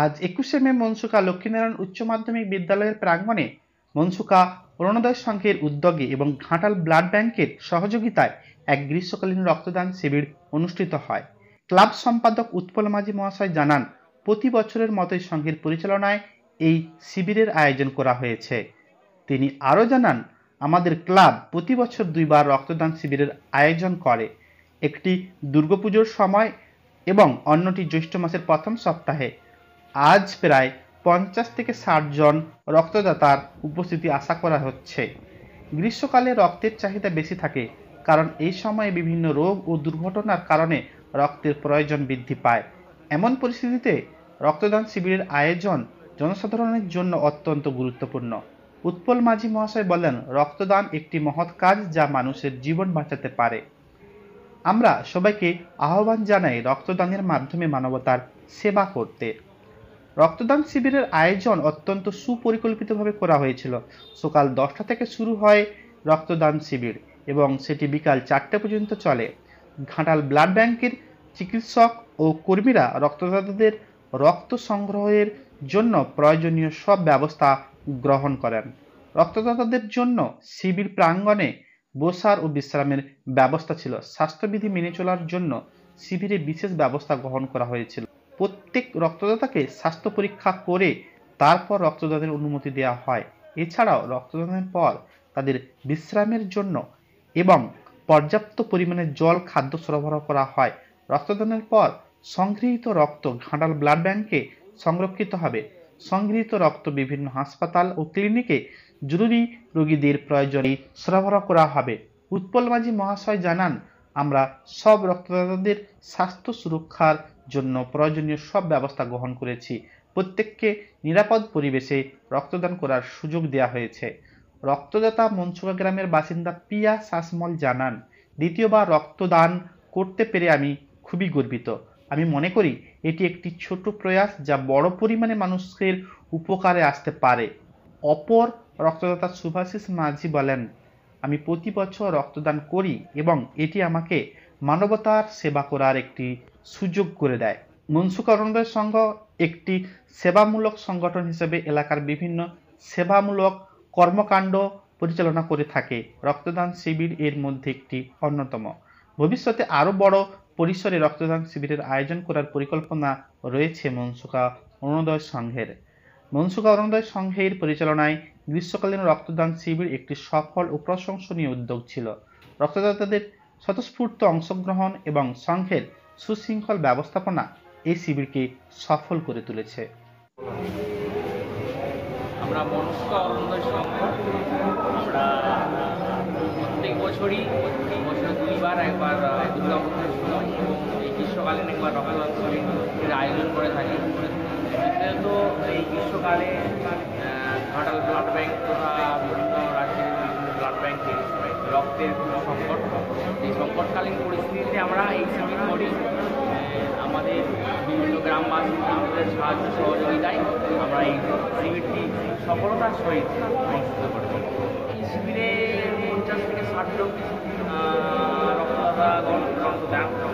আজ একুশে মে মনসুকা লক্ষ্মীনারায়ণ উচ্চ মাধ্যমিক বিদ্যালয়ের প্রাঙ্গণে মনসুকা অরুণোদয় সংঘের উদ্যোগে এবং ঘাটাল ব্লাড ব্যাংকের সহযোগিতায় এক গ্রীষ্মকালীন রক্তদান শিবির অনুষ্ঠিত হয় ক্লাব সম্পাদক উৎপল মাঝি মহাশয় জানান প্রতি বছরের মতোই সংঘের পরিচালনায় এই শিবিরের আয়োজন করা হয়েছে তিনি আরও জানান আমাদের ক্লাব প্রতি বছর দুইবার রক্তদান শিবিরের আয়োজন করে একটি দুর্গাপুজোর সময় এবং অন্যটি জ্যৈষ্ঠ মাসের প্রথম সপ্তাহে আজ প্রায় পঞ্চাশ থেকে ষাট জন রক্তদাতার উপস্থিতি আশা করা হচ্ছে গ্রীষ্মকালে রক্তের চাহিদা বেশি থাকে কারণ এই সময়ে বিভিন্ন রোগ ও দুর্ঘটনার কারণে রক্তের প্রয়োজন বৃদ্ধি পায় এমন পরিস্থিতিতে রক্তদান শিবিরের আয়োজন জনসাধারণের জন্য অত্যন্ত গুরুত্বপূর্ণ উৎপল মাঝি মহাশয় বলেন রক্তদান একটি মহৎ কাজ যা মানুষের জীবন বাঁচাতে পারে আমরা সবাইকে আহ্বান জানাই রক্তদানের মাধ্যমে মানবতার সেবা করতে রক্তদান শিবিরের আয়োজন অত্যন্ত সুপরিকল্পিতভাবে করা হয়েছিল সকাল দশটা থেকে শুরু হয় রক্তদান শিবির এবং সেটি বিকাল চারটে পর্যন্ত চলে ঘাটাল ব্লাড ব্যাংকের চিকিৎসক ও কর্মীরা রক্তদাতাদের রক্ত সংগ্রহের জন্য প্রয়োজনীয় সব ব্যবস্থা গ্রহণ করেন রক্তদাতাদের জন্য শিবির প্রাঙ্গণে বসার ও বিশ্রামের ব্যবস্থা ছিল স্বাস্থ্যবিধি মেনে চলার জন্য শিবিরে বিশেষ ব্যবস্থা গ্রহণ করা হয়েছিল প্রত্যেক রক্তদাতাকে স্বাস্থ্য পরীক্ষা করে তারপর রক্তদানের অনুমতি দেওয়া হয় এছাড়াও রক্তদানের পর তাদের বিশ্রামের জন্য এবং পর্যাপ্ত পরিমাণে জল খাদ্য সরবরাহ করা হয় রক্তদানের পর সংগৃহীত রক্ত ঘাটাল ব্লাড ব্যাংকে সংরক্ষিত হবে সংগৃহীত রক্ত বিভিন্ন হাসপাতাল ও ক্লিনিকে জরুরি রোগীদের প্রয়োজনে সরবরাহ করা হবে উৎপল মাঝি মহাশয় জানান আমরা সব রক্তদাতাদের স্বাস্থ্য সুরক্ষার জন্য প্রয়োজনীয় সব ব্যবস্থা গ্রহণ করেছি প্রত্যেককে নিরাপদ পরিবেশে রক্তদান করার সুযোগ দেওয়া হয়েছে রক্তদাতা মনসুকা গ্রামের বাসিন্দা পিয়া শাসমল জানান দ্বিতীয়বার রক্তদান করতে পেরে আমি খুবই গর্বিত আমি মনে করি এটি একটি ছোট প্রয়াস যা বড় পরিমাণে মানুষের উপকারে আসতে পারে অপর রক্তদাতা সুভাষিস মাঝি বলেন আমি প্রতি বছর রক্তদান করি এবং এটি আমাকে মানবতার সেবা করার একটি সুযোগ করে দেয় মনসুকরণদের সংঘ একটি সেবামূলক সংগঠন হিসেবে এলাকার বিভিন্ন সেবামূলক কর্মকাণ্ড পরিচালনা করে থাকে রক্তদান শিবির এর মধ্যে একটি অন্যতম ভবিষ্যতে আরও বড় পরিসরে রক্তদান শিবিরের আয়োজন করার পরিকল্পনা রয়েছে মনসুকা অরুণোদয় সংঘের মনসুকা অরুণোদয় সংঘের পরিচালনায় গ্রীষ্মকালীন রক্তদান শিবির একটি সফল ও প্রশংসনীয় উদ্যোগ ছিল রক্তদাতাদের স্বতঃস্ফূর্ত অংশগ্রহণ এবং সংঘের সুশৃঙ্খল ব্যবস্থাপনা এই শিবিরকে সফল করে তুলেছে আমরা মনস্ক প্রত্যেক বছরই দুইবার একবার সময় এবং এই গ্রীষ্মকালীন একবার আয়োজন করে থাকি তো এই গ্রীষ্মকালে ঘাটাল ব্লাড ব্যাংক তথা বিভিন্ন রাজ্যের ব্লাড রক্তের সংকট এই সংকটকালীন পরিস্থিতিতে আমরা এই সাহায্য সহযোগিতায় আমরা এই শিবিরটি সফলতার সহিত অনুষ্ঠিত করছি এই শিবিরে পঞ্চাশ থেকে ষাট লোক রক্তদাতা গণতন্ত্র